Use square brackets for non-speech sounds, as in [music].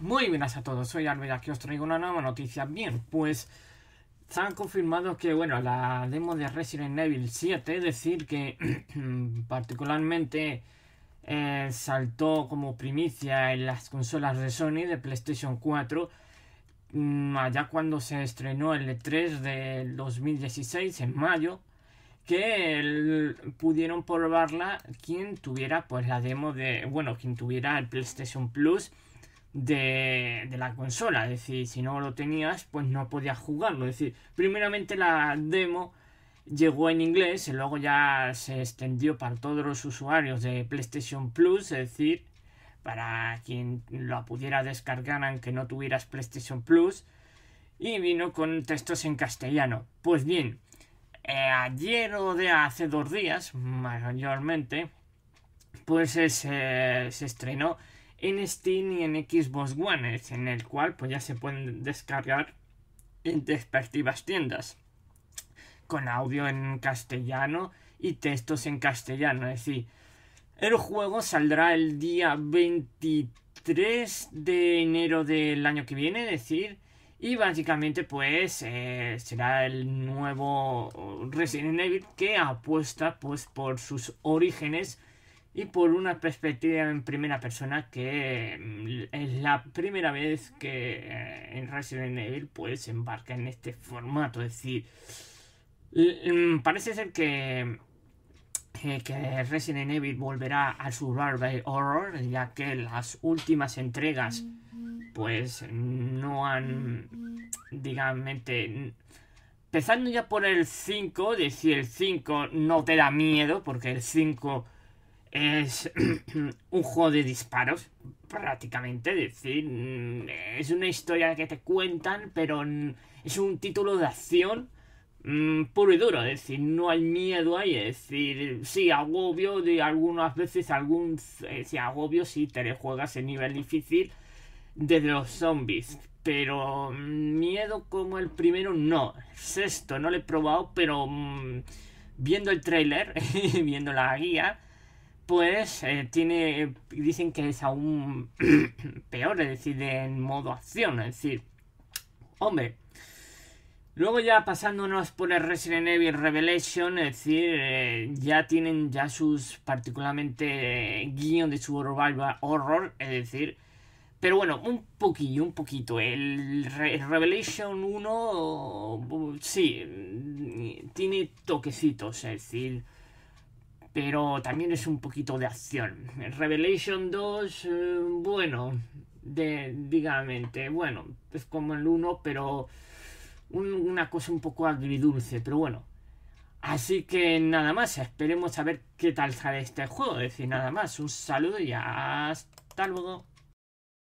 Muy buenas a todos, soy Albert, aquí os traigo una nueva noticia. Bien, pues se han confirmado que, bueno, la demo de Resident Evil 7, es decir, que [clears throat] particularmente eh, saltó como primicia en las consolas de Sony de PlayStation 4, mm, allá cuando se estrenó el E3 del 2016, en mayo, que pudieron probarla quien tuviera pues la demo de, bueno, quien tuviera el PlayStation Plus de, la consola. Es decir, si no lo tenías, pues no podías jugarlo. Es decir, primeramente la demo llegó en inglés y luego ya se extendió para todos los usuarios de PlayStation Plus. Es decir, para quien la pudiera descargar aunque no tuvieras PlayStation Plus. Y vino con textos en castellano. Pues bien, eh, ayer o de hace dos días, mayormente, pues eh, se estrenó en Steam y en Xbox One, en el cual pues ya se pueden descargar en respectivas tiendas, con audio en castellano y textos en castellano, es decir, el juego saldrá el día 23 de enero del año que viene, es decir, y básicamente pues eh, será el nuevo Resident Evil que apuesta pues por sus orígenes y por una perspectiva en primera persona que mm, es la primera vez que eh, en Resident Evil pues embarca en este formato. Es decir, mm, mm, parece ser que que Resident Evil volverá a al survival horror, ya que las últimas entregas pues no han, digamos, empezando ya por el 5, decir el 5 no te da miedo, porque el 5 es [clears throat] un juego de disparos, prácticamente. Es decir, mm, es una historia que te cuentan, pero es un título de acción mm, puro y duro. Es decir, no hay miedo ahí. Es decir, sí, agobio de algunas veces, algún eh, sí, agobio si te juegas en nivel difícil de los zombies. Pero mm, miedo como el primero, no. sexto, no lo he probado, pero viendo el trailer, [laughs] viendo la guía pues eh, tiene dicen que es aún [clears throat] peor, es decir, en modo acción, es decir, hombre. Luego ya pasándonos por el Resident Evil Revelation, es decir, eh, ya tienen ya sus particularmente eh, guión de su horror, es decir, pero bueno, un poquillo, un poquito. El, Revelation 1, sí, mm, tiene toquecitos, es decir, pero también es un poquito de acción. Revelation 2, eh, bueno, de, bueno, es como el 1, pero una cosa un poco agridulce, pero bueno. Así que nada más, esperemos a ver qué tal sale este juego. Es decir, nada más, un saludo y hasta luego.